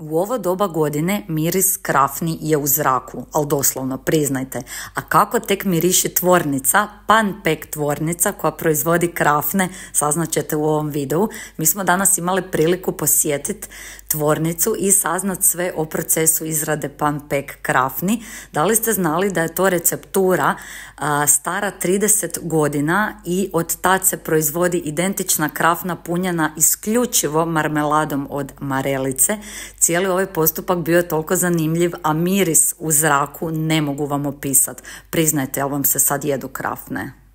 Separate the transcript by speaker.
Speaker 1: U ovo doba godine miris krafni je u zraku, ali doslovno priznajte, a kako tek miriši tvornica, panpek tvornica koja proizvodi krafne, saznaćete u ovom videu. Mi smo danas imali priliku posjetiti tvornicu i saznat sve o procesu izrade panpek krafni. Da li ste znali da je to receptura stara 30 godina i od tad se proizvodi identična krafna punjena isključivo marmeladom od marelice, cijeli ovaj postupak bio je toliko zanimljiv, a miris u zraku ne mogu vam opisati. Priznajte, ali vam se sad jedu krafne?